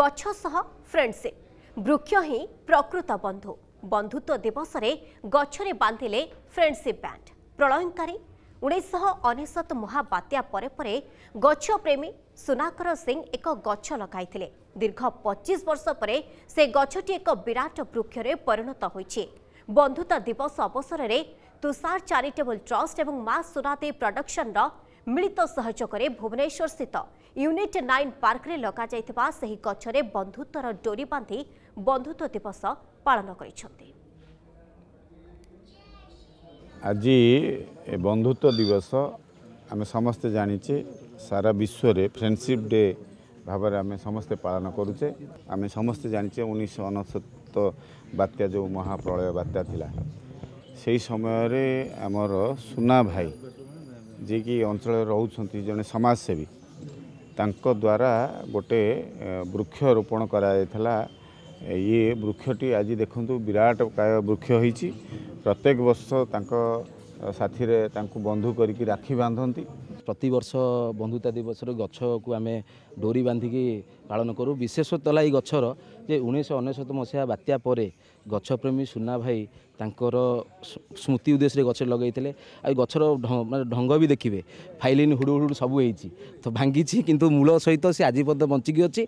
ଗଛ ସହ ଫ୍ରେଣ୍ଡସିପ୍ ବୃକ୍ଷ ହିଁ ପ୍ରକୃତ ବନ୍ଧୁ ବନ୍ଧୁତ୍ୱ ଦିବସରେ ଗଛରେ ବାନ୍ଧିଲେ ଫ୍ରେଣ୍ଡସିପ୍ ବ୍ୟାଣ୍ଡ ପ୍ରଳୟଙ୍କାରୀ ଉଣେଇଶହ ଅନେଶତ ମହାବାତ୍ୟା ପରେ ପରେ ଗଛପ୍ରେମୀ ସୁନାକର ସିଂ ଏକ ଗଛ ଲଗାଇଥିଲେ ଦୀର୍ଘ ପଚିଶ ବର୍ଷ ପରେ ସେ ଗଛଟି ଏକ ବିରାଟ ବୃକ୍ଷରେ ପରିଣତ ହୋଇଛି ବନ୍ଧୁତା ଦିବସ ଅବସରରେ ତୁଷାର ଚାରିଟେବୁଲ ଟ୍ରଷ୍ଟ ଏବଂ ମା ସୁନାଦେ ପ୍ରଡକ୍ସନର ମିଳିତ ସହଯୋଗରେ ଭୁବନେଶ୍ୱରସ୍ଥିତ ୟୁନିଟ୍ ନାଇନ୍ ପାର୍କରେ ଲଗାଯାଇଥିବା ସେହି ଗଛରେ ବନ୍ଧୁତ୍ୱର ଡୋରି ବାନ୍ଧି ବନ୍ଧୁତ୍ୱ ଦିବସ ପାଳନ କରିଛନ୍ତି ଆଜି ବନ୍ଧୁତ୍ୱ ଦିବସ ଆମେ ସମସ୍ତେ ଜାଣିଛେ ସାରା ବିଶ୍ୱରେ ଫ୍ରେଣ୍ଡସିପ୍ ଡେ ଭାବରେ ଆମେ ସମସ୍ତେ ପାଳନ କରୁଛେ ଆମେ ସମସ୍ତେ ଜାଣିଛେ ଉଣେଇଶହ ଅନେଶତ ବାତ୍ୟା ଯେଉଁ ମହାପ୍ରଳୟ ବାତ୍ୟା ଥିଲା ସେହି ସମୟରେ ଆମର ସୁନା ଭାଇ ଯିଏକି ଅଞ୍ଚଳରେ ରହୁଛନ୍ତି ଜଣେ ସମାଜସେବୀ ତାଙ୍କ ଦ୍ୱାରା ଗୋଟେ ବୃକ୍ଷ ରୋପଣ କରାଯାଇଥିଲା ଇଏ ବୃକ୍ଷଟି ଆଜି ଦେଖନ୍ତୁ ବିରାଟ କାୟ ବୃକ୍ଷ ହୋଇଛି ପ୍ରତ୍ୟେକ ବର୍ଷ ତାଙ୍କ ସାଥିରେ ତାଙ୍କୁ ବନ୍ଧୁ କରିକି ରାକ୍ଷୀ ବାନ୍ଧନ୍ତି ପ୍ରତିବର୍ଷ ବନ୍ଧୁତା ଦିବସରେ ଗଛକୁ ଆମେ ଡୋରି ବାନ୍ଧିକି ପାଳନ କରୁ ବିଶେଷତଃ ଏଇ ଗଛର ଯେ ଉଣେଇଶହ ଅନେଶ୍ୱତ ମସିହା ବାତ୍ୟା ପରେ ଗଛପ୍ରେମୀ ସୁନା ଭାଇ ତାଙ୍କର ସ୍ମୃତି ଉଦ୍ଦେଶ୍ୟରେ ଗଛ ଲଗାଇଥିଲେ ଆଉ ଗଛର ମାନେ ଢଙ୍ଗ ବି ଦେଖିବେ ଫାଇଲିନ ହୁଡ଼ୁ ହୁଡ଼ୁ ସବୁ ହେଇଛି ତ ଭାଙ୍ଗିଛି କିନ୍ତୁ ମୂଳ ସହିତ ସେ ଆଜି ପର୍ଯ୍ୟନ୍ତ ବଞ୍ଚିକି ଅଛି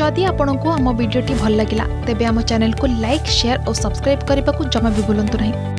ଯଦି ଆପଣଙ୍କୁ ଆମ ଭିଡ଼ିଓଟି ଭଲ ଲାଗିଲା ତେବେ ଆମ ଚ୍ୟାନେଲକୁ ଲାଇକ୍ ସେୟାର ଓ ସବସ୍କ୍ରାଇବ୍ କରିବାକୁ ଜମା ବି ଭୁଲନ୍ତୁ ନାହିଁ